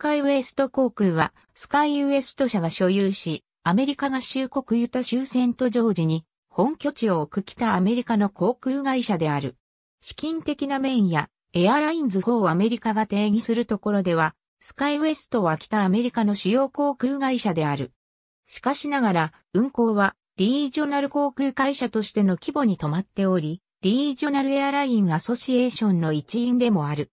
カイウエスト航空は、スカイウエスト社が所有し、アメリカ合衆国ユタ州セントジョージに本拠地を置く北アメリカの航空会社である。資金的な面や、エアラインズ4アメリカが定義するところでは、スカイウエストは北アメリカの主要航空会社である。しかしながら、運航は、リージョナル航空会社としての規模に止まっており、リージョナルエアラインアソシエーションの一員でもある。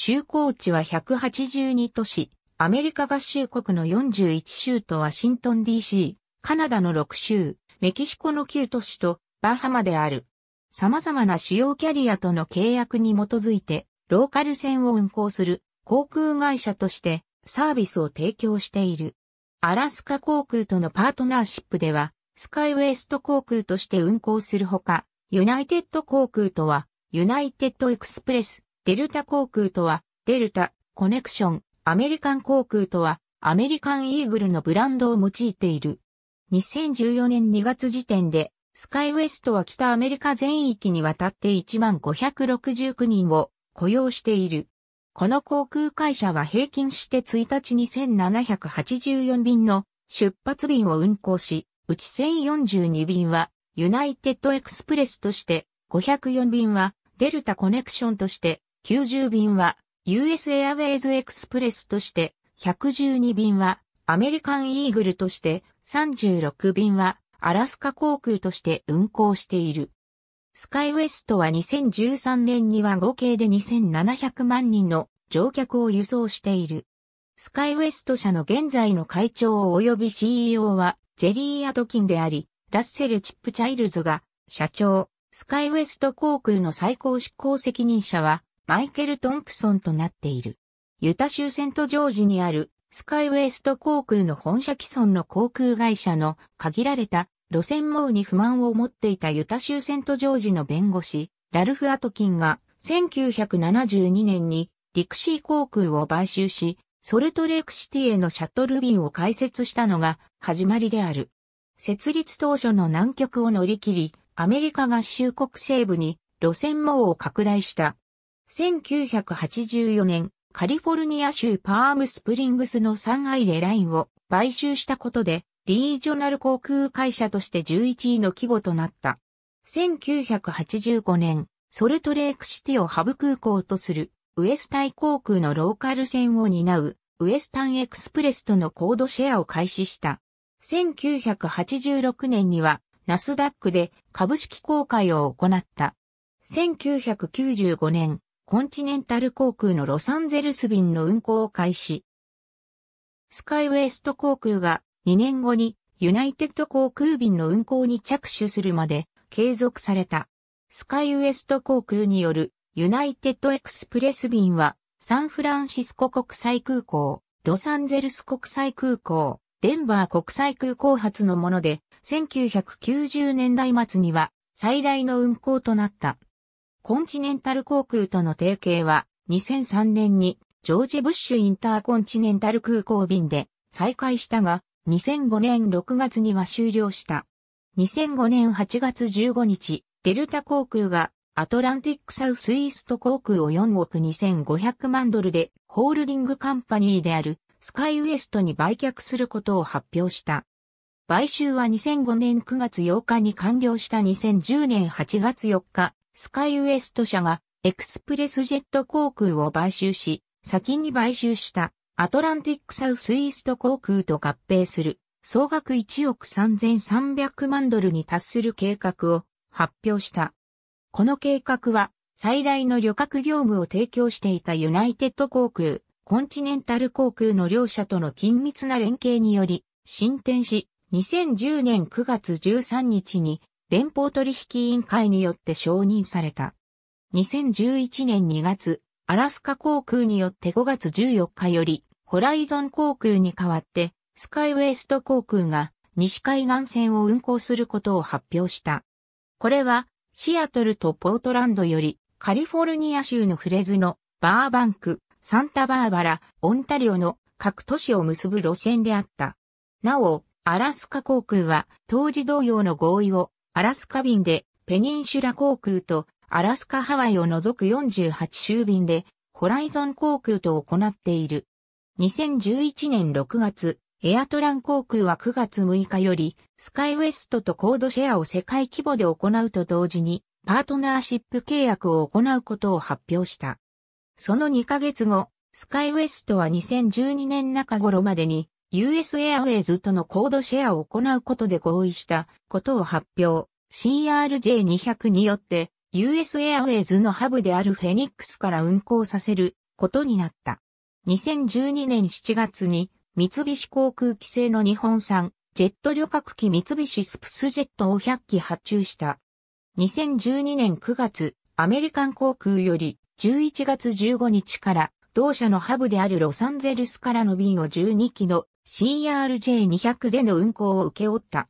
就高地は182都市、アメリカ合衆国の41州とワシントン DC、カナダの6州、メキシコの9都市とバハマである。様々な主要キャリアとの契約に基づいて、ローカル線を運行する航空会社としてサービスを提供している。アラスカ航空とのパートナーシップでは、スカイウエスト航空として運航するほか、ユナイテッド航空とは、ユナイテッドエクスプレス、デルタ航空とは、デルタ、コネクション、アメリカン航空とは、アメリカンイーグルのブランドを用いている。2014年2月時点で、スカイウエストは北アメリカ全域にわたって1569人を雇用している。この航空会社は平均して1日2 7 8 4便の出発便を運航し、うち1042便はユナイテッドエクスプレスとして、504便はデルタコネクションとして90便は US r w ウェイズエクスプレスとして、112便はアメリカンイーグルとして、36便はアラスカ航空として運航している。スカイウエストは2013年には合計で2700万人の乗客を輸送している。スカイウエスト社の現在の会長及び CEO はジェリー・アトキンであり、ラッセル・チップ・チャイルズが社長、スカイウエスト航空の最高執行責任者はマイケル・トンプソンとなっている。ユタ州セントジョージにあるスカイウイスト航空の本社既存の航空会社の限られた路線網に不満を持っていたユタ州セントジョージの弁護士、ラルフ・アトキンが1972年にディクシー航空を買収し、ソルトレークシティへのシャトル便を開設したのが始まりである。設立当初の南極を乗り切り、アメリカ合衆国西部に路線網を拡大した1984年、カリフォルニア州パームスプリングスのサンアイレラインを買収したことで、リージョナル航空会社として11位の規模となった。1985年、ソルトレークシティをハブ空港とする、ウエスタイ航空のローカル線を担う、ウエスタンエクスプレスとのコードシェアを開始した。1986年には、ナスダックで株式公開を行った。1995年、コンチネンタル航空のロサンゼルス便の運航を開始。スカイウエスト航空が2年後にユナイテッド航空便の運航に着手するまで継続された。スカイウエスト航空によるユナイテッドエクスプレス便はサンフランシスコ国際空港、ロサンゼルス国際空港、デンバー国際空港発のもので1990年代末には最大の運航となった。コンチネンタル航空との提携は、2003年にジョージ・ブッシュインターコンチネンタル空港便で再開したが、2005年6月には終了した。2005年8月15日、デルタ航空がアトランティックサウスイースト航空を4億2500万ドルでホールディングカンパニーであるスカイウエストに売却することを発表した。買収は2005年9月8日に完了した2010年8月4日、スカイウエスト社がエクスプレスジェット航空を買収し、先に買収したアトランティックサウスイースト航空と合併する総額1億3300万ドルに達する計画を発表した。この計画は最大の旅客業務を提供していたユナイテッド航空、コンチネンタル航空の両社との緊密な連携により進展し、2010年9月13日に連邦取引委員会によって承認された。2011年2月、アラスカ航空によって5月14日より、ホライゾン航空に代わって、スカイウエスト航空が西海岸線を運航することを発表した。これは、シアトルとポートランドより、カリフォルニア州のフレズノ、バーバンク、サンタバーバラ、オンタリオの各都市を結ぶ路線であった。なお、アラスカ航空は当時同様の合意をアラスカ便でペニンシュラ航空とアラスカハワイを除く48周便でホライゾン航空と行っている。2011年6月、エアトラン航空は9月6日よりスカイウエストとコードシェアを世界規模で行うと同時にパートナーシップ契約を行うことを発表した。その2ヶ月後、スカイウエストは2012年中頃までに US エアウェイズとのコードシェアを行うことで合意したことを発表。CRJ200 によって US エアウェイズのハブであるフェニックスから運航させることになった。2012年7月に三菱航空規制の日本産ジェット旅客機三菱スプスジェットを100機発注した。2012年9月、アメリカン航空より11月15日から同社のハブであるロサンゼルスからの便を12機の CRJ200 での運行を請け負った。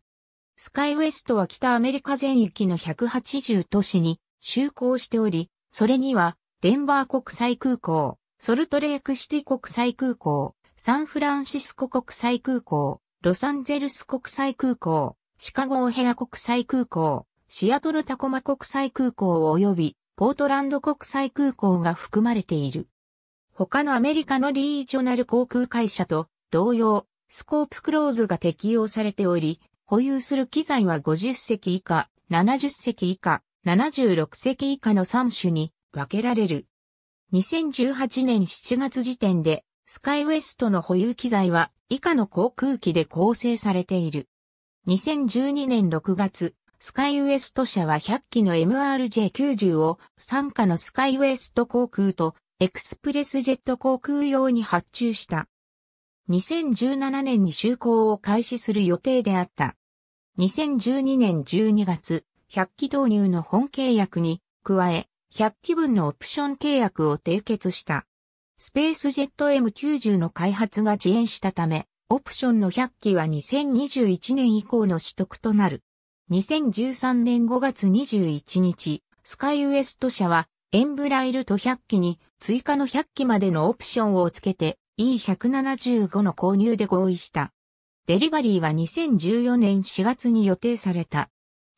スカイウエストは北アメリカ全域の180都市に就航しており、それにはデンバー国際空港、ソルトレークシティ国際空港、サンフランシスコ国際空港、ロサンゼルス国際空港、シカゴオヘア国際空港、シアトルタコマ国際空港及びポートランド国際空港が含まれている。他のアメリカのリージョナル航空会社と同様、スコープクローズが適用されており、保有する機材は50隻以下、70隻以下、76隻以下の3種に分けられる。2018年7月時点で、スカイウエストの保有機材は以下の航空機で構成されている。2012年6月、スカイウエスト社は100機の MRJ90 を参加のスカイウエスト航空とエクスプレスジェット航空用に発注した。2017年に就航を開始する予定であった。2012年12月、100機導入の本契約に加え、100機分のオプション契約を締結した。スペースジェット M90 の開発が遅延したため、オプションの100機は2021年以降の取得となる。2013年5月21日、スカイウエスト社はエンブライルと100機に追加の100機までのオプションを付けて E175 の購入で合意した。デリバリーは2014年4月に予定された。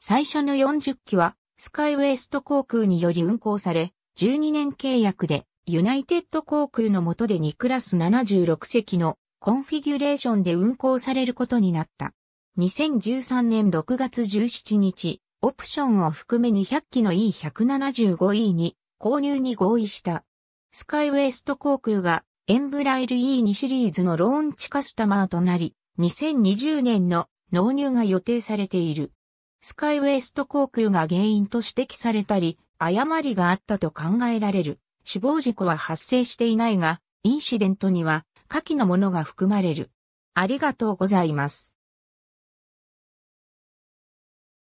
最初の40機はスカイウエスト航空により運航され、12年契約でユナイテッド航空の下で2クラス76席のコンフィギュレーションで運航されることになった。2013年6月17日、オプションを含め200機の E175E に購入に合意した。スカイウエスト航空がエンブライル E2 シリーズのローンチカスタマーとなり、2020年の納入が予定されている。スカイウエスト航空が原因と指摘されたり、誤りがあったと考えられる。死亡事故は発生していないが、インシデントには下記のものが含まれる。ありがとうございます。